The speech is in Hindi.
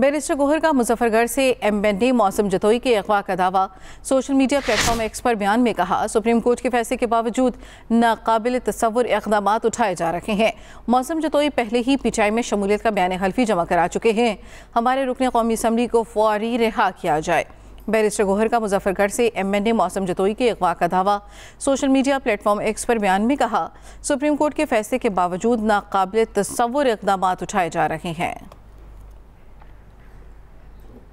बैरिस्टर गोहर का मुजफ्फरगढ़ से एम ने मौसम जतोई के अगवा का दावा सोशल मीडिया प्लेटफॉर्म एक्स पर बयान में कहा सुप्रीम कोर्ट के फैसले के बावजूद नाकबिल तस्वुर इकदाम उठाए जा रहे हैं मौसम जतोई पहले ही पिचाई में शमूलियत का बयान हल्फी जमा करा चुके हैं हमारे रुकन कौमी असम्बली को फौरी रिहा किया जाए बैरिस्टर गोहर का मुजफ्फरगढ़ से एम एन ए मौसम जतोई के अगवा का दावा सोशल मीडिया प्लेटफॉर्म एक्स पर बयान में कहा सुप्रीम कोर्ट के फैसले के बावजूद नाकबिल तस्वुर इकदाम उठाए जा रहे हैं